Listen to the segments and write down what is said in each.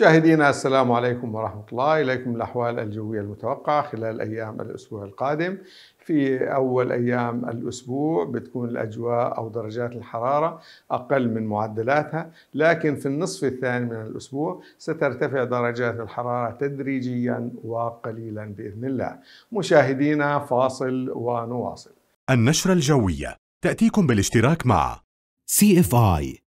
مشاهدينا السلام عليكم ورحمة الله إليكم الأحوال الجوية المتوقعة خلال أيام الأسبوع القادم في أول أيام الأسبوع بتكون الأجواء أو درجات الحرارة أقل من معدلاتها لكن في النصف الثاني من الأسبوع سترتفع درجات الحرارة تدريجيا وقليلا بإذن الله مشاهدينا فاصل ونواصل النشرة الجوية تأتيكم بالاشتراك مع CFI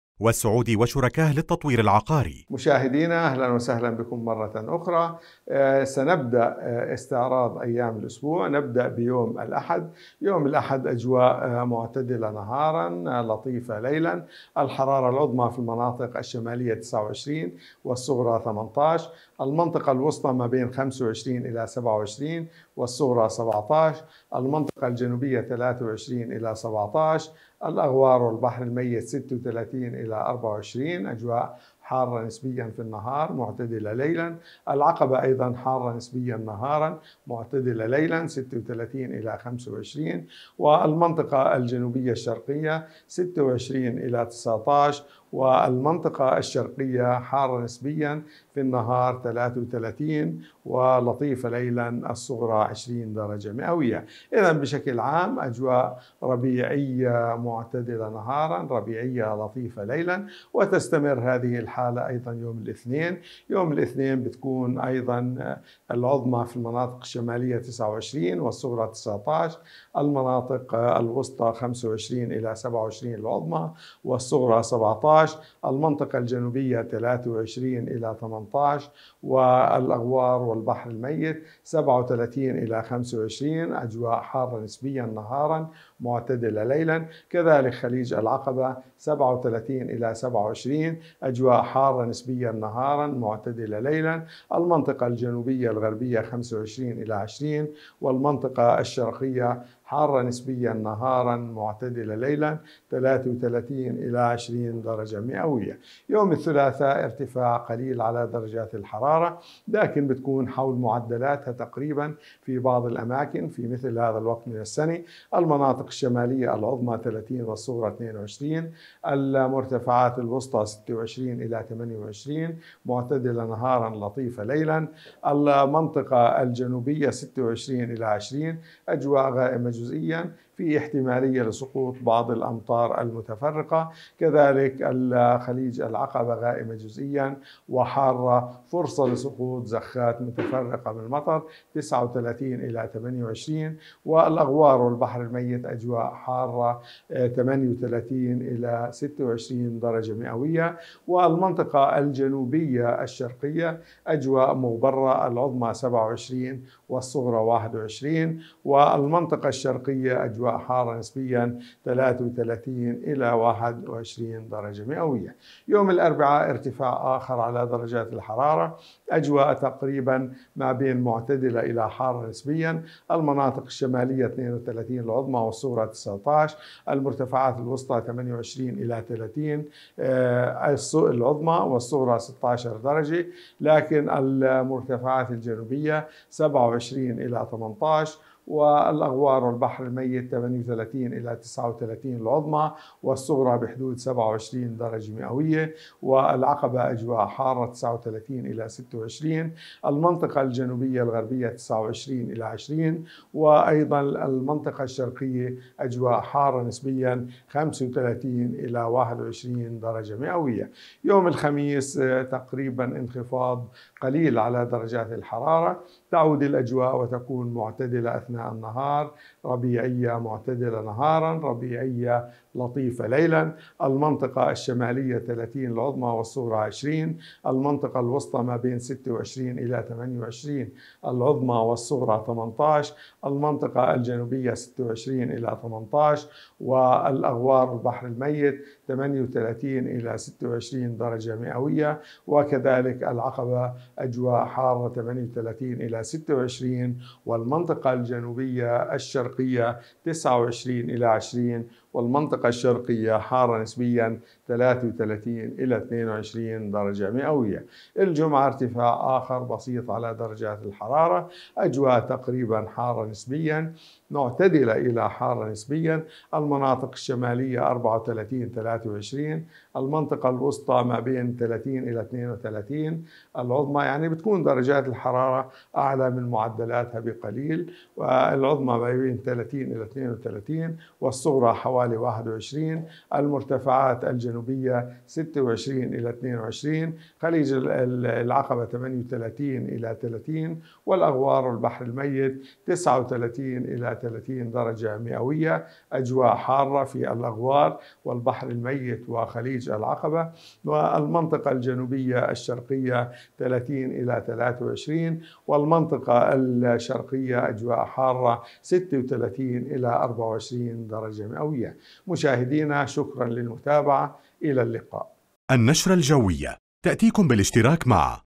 والسعود وشركائه للتطوير العقاري مشاهدينا أهلا وسهلا بكم مرة أخرى آه، سنبدأ آه، استعراض أيام الأسبوع نبدأ بيوم الأحد يوم الأحد أجواء آه، معتدلة نهارا لطيفة ليلا الحرارة العظمى في المناطق الشمالية 29 والصغرى 18 المنطقة الوسطى ما بين 25 إلى 27 والصغرى 17 المنطقة الجنوبية 23 إلى 17 الأغوار والبحر الميت 36 إلى 24 أجواء حارة نسبيا في النهار معتدلة ليلا العقبة أيضا حارة نسبيا نهارا معتدلة ليلا 36 إلى 25 والمنطقة الجنوبية الشرقية 26 إلى 19 والمنطقة الشرقية حارة نسبيا في النهار 33 ولطيفة ليلا الصغرى 20 درجة مئوية إذا بشكل عام أجواء ربيعية معتدلة نهارا ربيعية لطيفة ليلا وتستمر هذه الحالة أيضا يوم الاثنين يوم الاثنين بتكون أيضا العظمى في المناطق الشمالية 29 والصغرى 19 المناطق الوسطى 25 إلى 27 العظمى والصغرى 17 18 المنطقة الجنوبية 23 إلى 18 والأغوار والبحر الميت 37 إلى 25 أجواء حارة نسبيا نهارا معتدلة ليلا كذلك خليج العقبة 37 إلى 27 أجواء حارة نسبيا نهارا معتدلة ليلا المنطقة الجنوبية الغربية 25 إلى 20 والمنطقة الشرقية حارة نسبيا نهارا معتدلة ليلا 33 إلى 20 درجة مئوية يوم الثلاثاء ارتفاع قليل على درجات الحرارة لكن بتكون حول معدلاتها تقريبا في بعض الأماكن في مثل هذا الوقت من السنة المناطق الشمالية العظمى 30 والصغرى 22 المرتفعات الوسطى 26 إلى 28 معتدلة نهارا لطيفة ليلا المنطقة الجنوبية 26 إلى 20 أجواء غائمة جزئيا في احتمالية لسقوط بعض الأمطار المتفرقة كذلك الخليج العقبة غائمة جزئيا وحارة فرصة لسقوط زخات متفرقة من المطر 39 إلى 28 والأغوار والبحر الميت أجواء حارة 38 آه، إلى 26 درجة مئوية والمنطقة الجنوبية الشرقية أجواء مغبرة العظمى 27 والصغرى 21 والمنطقة الشرقية أجواء أجواء حارة نسبيا 33 إلى 21 درجة مئوية يوم الأربعاء ارتفاع آخر على درجات الحرارة أجواء تقريبا ما بين معتدلة إلى حارة نسبيا المناطق الشمالية 32 العظمى والصغرى 19 المرتفعات الوسطى 28 إلى 30 آه، العظمى والصغرى 16 درجة لكن المرتفعات الجنوبية 27 إلى 18 والأغوار والبحر الميت 38 إلى 39 العظمى والصغرى بحدود 27 درجة مئوية والعقبة أجواء حارة 39 إلى 26 المنطقة الجنوبية الغربية 29 إلى 20 وأيضا المنطقة الشرقية أجواء حارة نسبيا 35 إلى 21 درجة مئوية يوم الخميس آه، تقريبا انخفاض قليل على درجات الحرارة تعود الأجواء وتكون معتدلة أثناء أثناء النهار ربيعية معتدلة نهارا ربيعية لطيفة ليلا المنطقة الشمالية 30 العظمى والصغرى 20 المنطقة الوسطى ما بين 26 إلى 28 العظمى والصغرى 18 المنطقة الجنوبية 26 إلى 18 والأغوار البحر الميت 38 إلى 26 درجة مئوية وكذلك العقبة أجواء حارة 38 إلى 26 والمنطقة الجنوبية الشرقية 29 إلى 20 والمنطقة الشرقية حارة نسبيا 33 إلى 22 درجة مئوية الجمعة ارتفاع آخر بسيط على درجات الحرارة أجواء تقريبا حارة نسبيا معتدلة إلى حارة نسبيا المناطق الشمالية 34 23 المنطقة الوسطى ما بين 30 إلى 32 العظمى يعني بتكون درجات الحرارة أعلى من معدلاتها بقليل والعظمى ما بين 30 إلى 32 والصغرى حوالي حوالي 21 المرتفعات الجنوبية 26 إلى 22 خليج العقبة 38 إلى 30 والأغوار والبحر الميت 39 إلى 30 درجة مئوية أجواء حارة في الأغوار والبحر الميت وخليج العقبة والمنطقة الجنوبية الشرقية 30 إلى 23 والمنطقة الشرقية أجواء حارة 36 إلى 24 درجة مئوية مشاهدينا شكرا للمتابعة إلى اللقاء النشرة الجوية تأتيكم بالاشتراك مع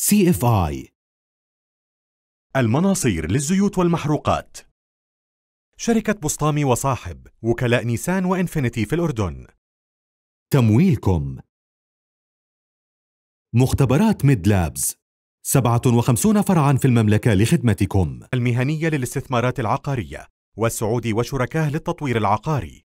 سي اف اي المناصير للزيوت والمحروقات شركة بسطامي وصاحب وكلاء نيسان وإنفينيتي في الأردن تمويلكم مختبرات ميد لابز 57 فرعا في المملكة لخدمتكم المهنية للاستثمارات العقارية والسعودي وشركاه للتطوير العقاري